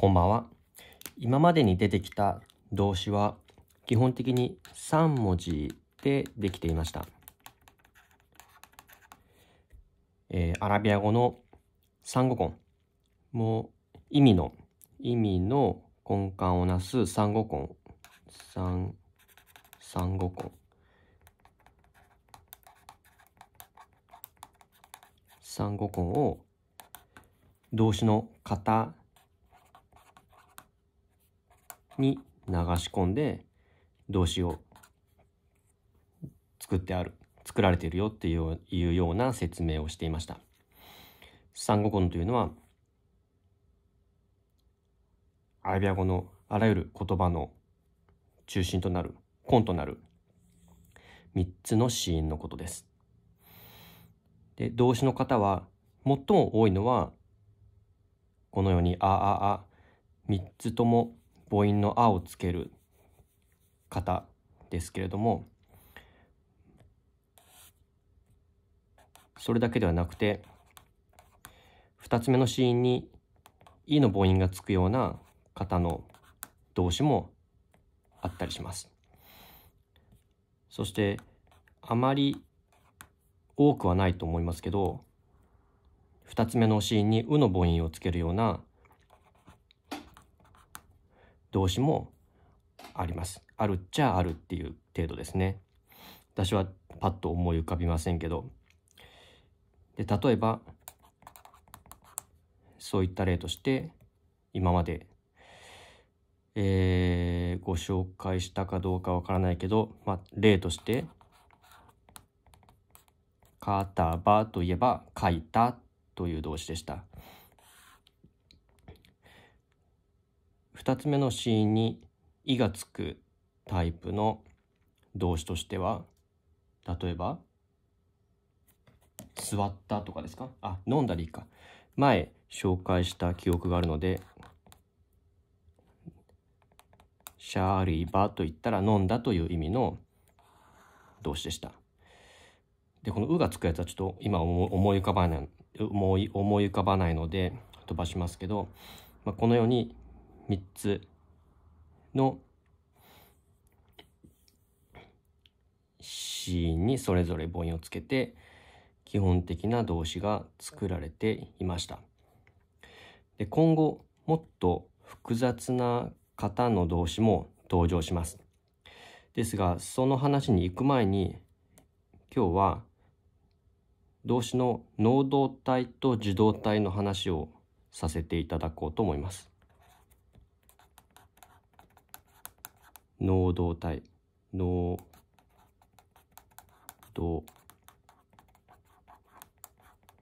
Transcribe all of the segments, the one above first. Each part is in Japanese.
こんばんは。今までに出てきた動詞は基本的に3文字でできていました。えー、アラビア語の産語根も意味の意味の根幹をなす産語根産産語根産語根を動詞の型に流し込んで動詞を作ってある作られているよっていうような説明をしていました三語根というのはアイビア語のあらゆる言葉の中心となる根となる3つの子音のことですで動詞の方は最も多いのはこのように「あああ」3つとも母音の「あ」をつける方ですけれどもそれだけではなくて2つ目のシーンに「い」の母音がつくような方の動詞もあったりします。そしてあまり多くはないと思いますけど2つ目のシーンに「う」の母音をつけるような動詞もあります。あるっちゃあるっていう程度ですね。私はパッと思い浮かびませんけど。で例えば、そういった例として、今まで、えー、ご紹介したかどうかわからないけど、まあ、例として、かたばといえば、書いたという動詞でした。2つ目のーンに「い」がつくタイプの動詞としては例えば「座った」とかですかあ飲んだりか前紹介した記憶があるので「シャーリーバ」と言ったら飲んだという意味の動詞でしたでこの「う」がつくやつはちょっと今思い浮かばない思い思い浮かばないので飛ばしますけど、まあ、このように3つの子にそれぞれ母音をつけて基本的な動詞が作られていました。で今後もっと複雑な型の動詞も登場します。ですがその話に行く前に今日は動詞の能動体と受動体の話をさせていただこうと思います。能動体能動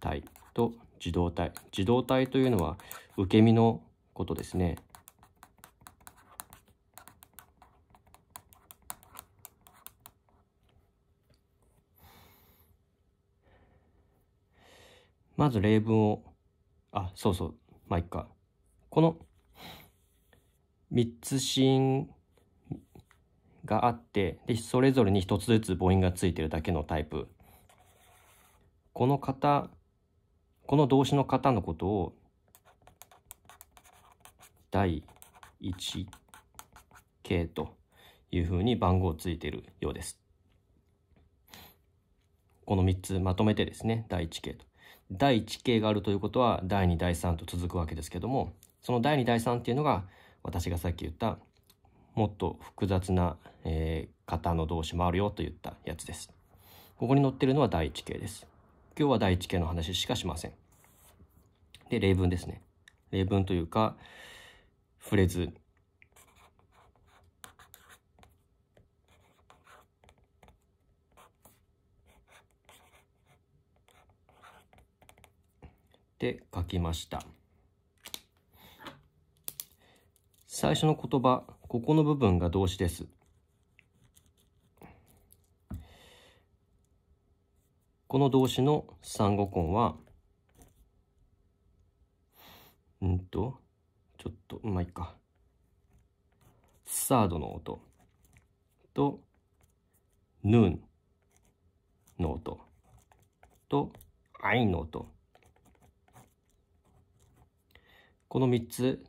体と自動体自動体というのは受け身のことですねまず例文をあそうそうまあいっかこの3つシーンがあってでそれぞれに1つずつ母音がついてるだけのタイプこの型この動詞の型のことを第1形というふうに番号ついてるようですこの3つまとめてですね第1形と第1形があるということは第2第3と続くわけですけどもその第2第3っていうのが私がさっき言ったもっと複雑な、えー、型の動詞もあるよといったやつです。ここに載ってるのは第一形です。今日は第一形の話しかしません。で、例文ですね。例文というか、フレーズ。で、書きました。最初の言葉、ここの部分が動詞です。この動詞の三後婚は、うんと、ちょっと、まあ、いいか。サードの音と、ヌーンの音と、アイの音。この3つ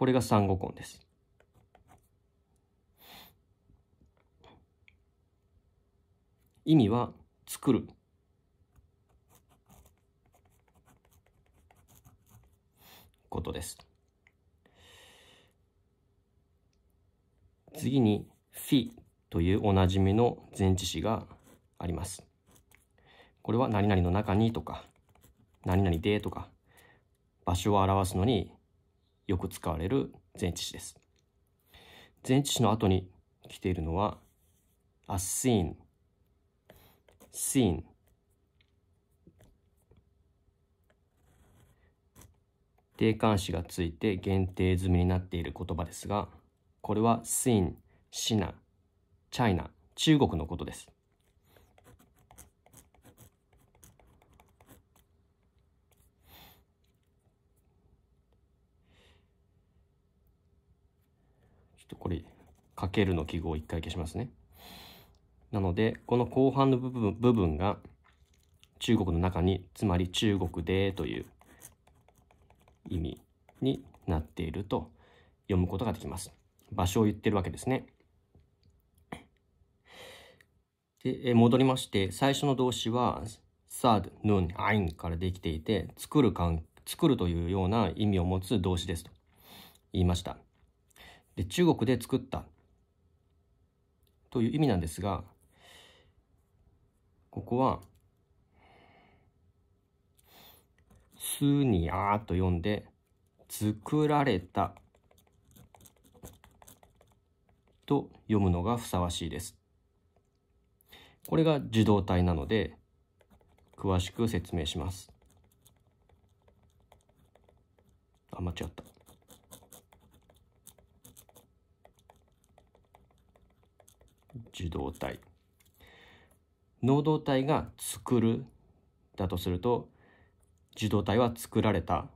これが三五根です。意味は作る。ことです。次にフィというおなじみの前置詞があります。これは何々の中にとか、何々でとか、場所を表すのによく使われる前置詞です。前置詞の後に来ているのは、a scene, s c e n 定冠詞がついて限定済みになっている言葉ですが、これは scene, c h i n 中国のことです。これ、かけるの記号を一回消しますね。なので、この後半の部分部分が中国の中に、つまり中国でという意味になっていると読むことができます。場所を言ってるわけですね。で、戻りまして、最初の動詞は、サード、ヌン、アインからできていて、作る作るというような意味を持つ動詞ですと言いました。中国で作ったという意味なんですがここは「すにゃー」と読んで「作られた」と読むのがふさわしいです。これが受動体なので詳しく説明します。あ間違った。受動体。能動体が作るだとすると、受動体は作られた。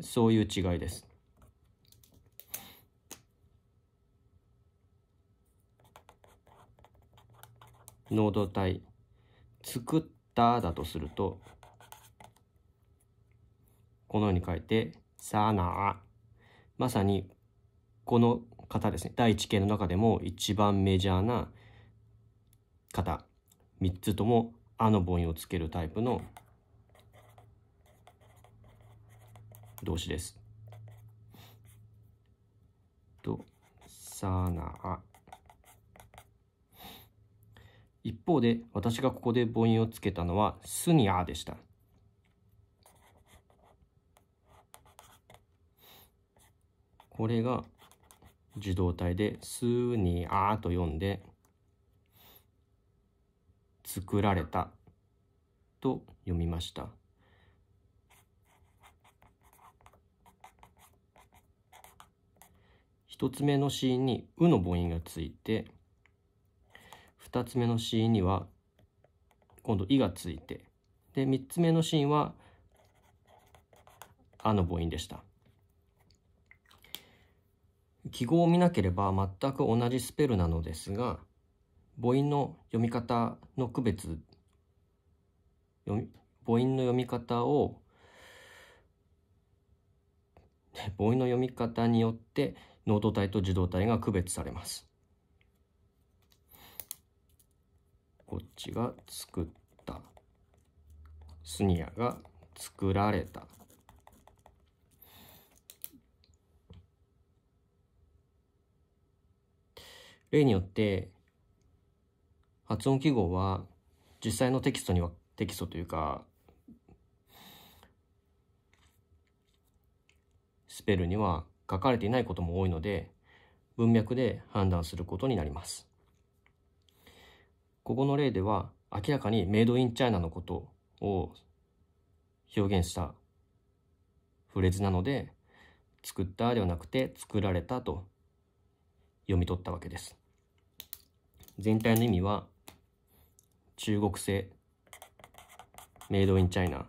そういう違いです。能動体、作っただとすると、このように書いて、さなまさに、この方ですね第1系の中でも一番メジャーな方3つとも「あ」の母音をつけるタイプの動詞です。と「さなあ」一方で私がここで母音をつけたのは「す」に「あ」でした。これが「受動態で、すーにあーと読んで、作られたと読みました。一つ目のシーンに「う」の母音がついて二つ目のシーンには今度「い」がついてで三つ目のシーンは「あ」の母音でした。記号を見なければ全く同じスペルなのですが、母音の読み方の区別、母音の読み方を、母音の読み方によって能動体と受動体が区別されます。こっちが作った。スニアが作られた。例によって発音記号は実際のテキストにはテキストというかスペルには書かれていないことも多いので文脈で判断することになります。ここの例では明らかにメイドインチャイナのことを表現したフレーズなので作ったではなくて作られたと読み取ったわけです。全体の意味は中国製メイドインチャイナ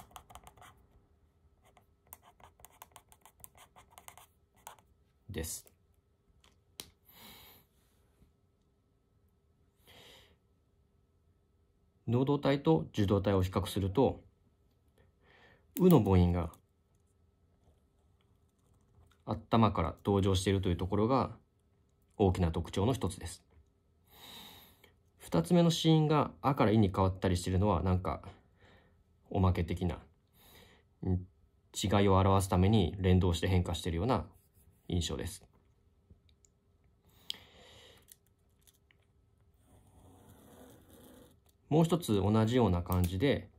です能動体と受動体を比較すると「う」の母音が頭から登場しているというところが大きな特徴の一つです。2つ目の子音が「あ」から「い」に変わったりしてるのはなんかおまけ的な違いを表すために連動して変化しているような印象です。もう一つ同じような感じで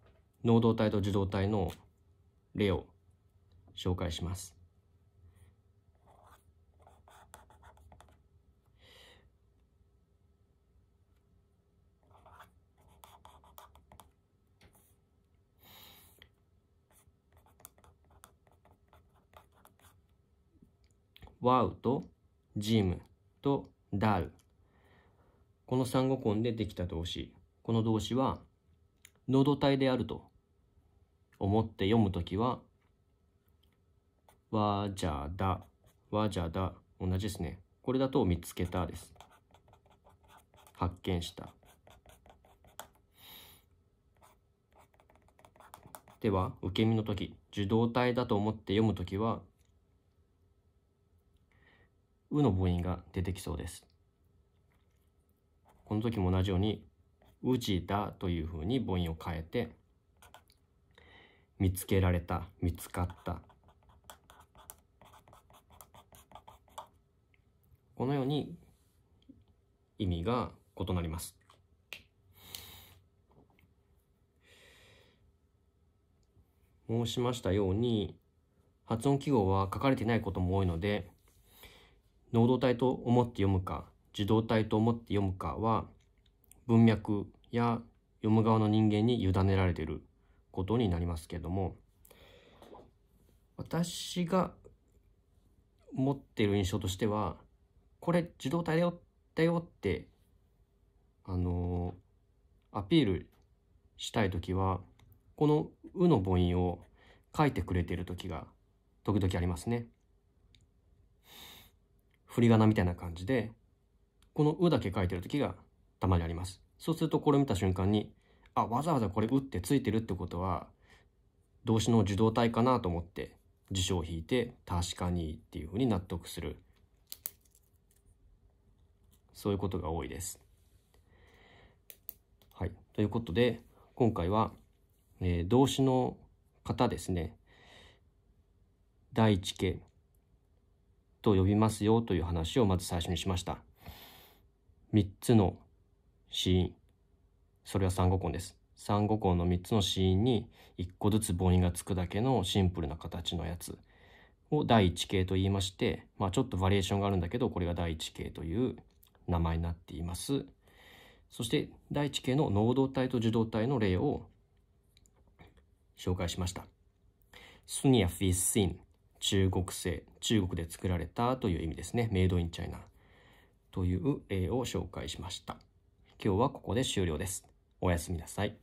能動体と受動体の例を紹介します。ワウとジムとダル。この三語根でできた動詞。この動詞は、喉体であると思って読むときは、わじゃだ、わじゃだ、同じですね。これだと見つけたです。発見した。では、受け身の時、受動体だと思って読むときは、うの母音が出てきそうです。この時も同じように、うちだというふうに母音を変えて、見つけられた、見つかった。このように意味が異なります。申しましたように、発音記号は書かれていないことも多いので、能動体と思って読むか受動体と思って読むかは文脈や読む側の人間に委ねられていることになりますけれども私が持っている印象としてはこれ受動体だよだよってあのー、アピールしたい時はこの「う」の母音を書いてくれている時が時々ありますね。振り仮名みたいな感じで、この「う」だけ書いてる時がたまにあります。そうするとこれを見た瞬間に、あ、わざわざこれ「う」ってついてるってことは、動詞の受動体かなと思って辞書を引いて、確かにっていうふうに納得する。そういうことが多いです。はい。ということで、今回は、えー、動詞の方ですね。第一形。と呼びますよという話をまず最初にしました3つの死因それは3後根です3後根の3つの死因に1個ずつ母音がつくだけのシンプルな形のやつを第1形と言いまして、まあ、ちょっとバリエーションがあるんだけどこれが第1形という名前になっていますそして第1形の能動体と受動体の例を紹介しましたスニアフィッシン中国製、中国で作られたという意味ですね。メイドインチャイナという絵を紹介しました。今日はここで終了です。おやすみなさい。